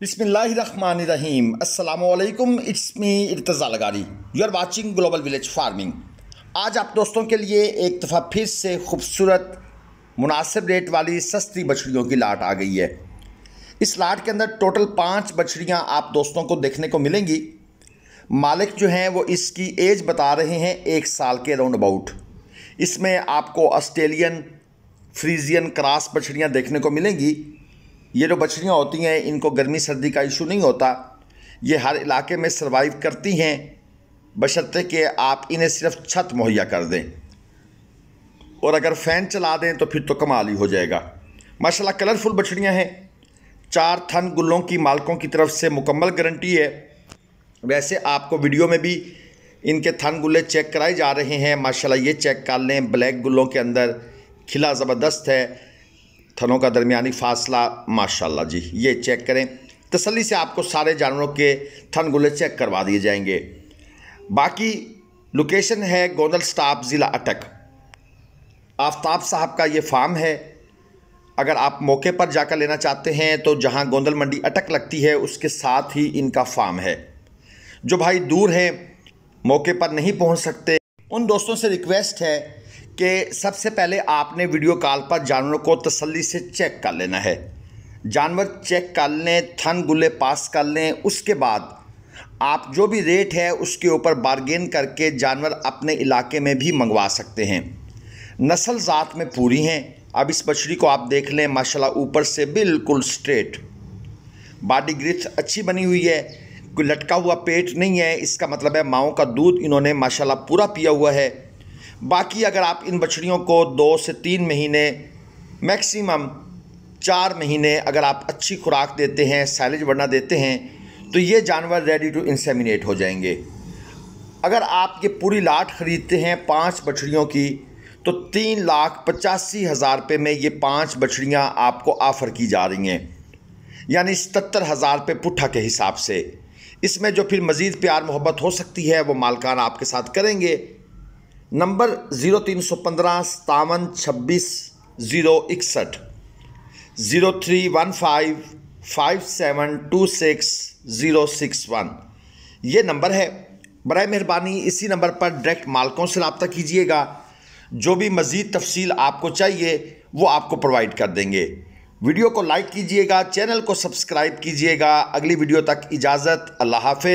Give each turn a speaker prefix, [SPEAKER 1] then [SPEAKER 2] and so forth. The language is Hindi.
[SPEAKER 1] बिस्मिल्लाहिर्रहमानिर्रहीम अस्सलामुअलैकुम it's me Irtaza Lagari you are watching global village farming आज आप दोस्तों के लिए एक दफ़ा फिर से खूबसूरत मुनासिब रेट वाली सस्ती बछड़ियों की लाट आ गई है इस लाट के अंदर टोटल पाँच बछड़ियाँ आप दोस्तों को देखने को मिलेंगी मालिक जो हैं वो इसकी एज बता रहे हैं एक साल के राउंड अबाउट इसमें आपको ऑस्ट्रेलियन फ्रीजियन क्रास बछड़ियाँ देखने को मिलेंगी ये जो बछड़ियाँ होती हैं इनको गर्मी सर्दी का इशू नहीं होता ये हर इलाके में सर्वाइव करती हैं बशर्ते कि आप इन्हें सिर्फ छत मुहैया कर दें और अगर फ़ैन चला दें तो फिर तो कमाल ही हो जाएगा माशाल्लाह कलरफुल बछड़ियाँ हैं चार थन गुल्लों की मालकों की तरफ से मुकम्मल गारंटी है वैसे आपको वीडियो में भी इनके थन गुल्ले चेक कराए जा रहे हैं माशाल्लाह ये चेक कर लें ब्लैक गुल्लों के अंदर खिला ज़बरदस्त है थनों का दरमियानी फासला माशाल्लाह जी ये चेक करें तसली से आपको सारे जानवरों के थन गुले चेक करवा दिए जाएंगे बाकी लोकेशन है गोंदल स्टाफ ज़िला अटक आफ्ताब साहब का ये फार्म है अगर आप मौके पर जाकर लेना चाहते हैं तो जहां गोंदल मंडी अटक लगती है उसके साथ ही इनका फार्म है जो भाई दूर हैं मौके पर नहीं पहुँच सकते उन दोस्तों से रिक्वेस्ट है कि सबसे पहले आपने वीडियो कॉल पर जानवरों को तसल्ली से चेक कर लेना है जानवर चेक कर लें थन गुल्ले पास कर लें उसके बाद आप जो भी रेट है उसके ऊपर बारगेन करके जानवर अपने इलाके में भी मंगवा सकते हैं नस्ल ज़ात में पूरी हैं अब इस बछड़ी को आप देख लें माशाल्लाह ऊपर से बिल्कुल स्ट्रेट बॉडी ग्रिथ अच्छी बनी हुई है कोई लटका हुआ पेट नहीं है इसका मतलब है माओ का दूध इन्होंने माशाला पूरा पिया हुआ है बाकी अगर आप इन बछड़ियों को दो से तीन महीने मैक्सिमम चार महीने अगर आप अच्छी खुराक देते हैं सैलेज वरना देते हैं तो ये जानवर रेडी टू इंसेमिनेट हो जाएंगे अगर आप ये पूरी लाट ख़रीदते हैं पाँच बछड़ियों की तो तीन लाख पचासी हज़ार रुपये में ये पाँच बछड़ियाँ आपको ऑफर की जा रही हैं यानी सतर हज़ार रुपये पुट्ठा के हिसाब से इसमें जो फिर मज़ीद प्यार मोहब्बत हो सकती है वो मालकान आपके साथ करेंगे नंबर ज़ीरो तीन सौ पंद्रह सतावन छब्बीस ज़ीरो इकसठ zero three one five five seven two six zero six one ये नंबर है बर मेहरबानी इसी नंबर पर डायरेक्ट मालकों से रबता कीजिएगा जो भी मज़ीद तफसील आपको चाहिए वो आपको प्रोवाइड कर देंगे वीडियो को लाइक कीजिएगा चैनल को सब्सक्राइब कीजिएगा अगली वीडियो तक इजाज़त अल्लाह हाफ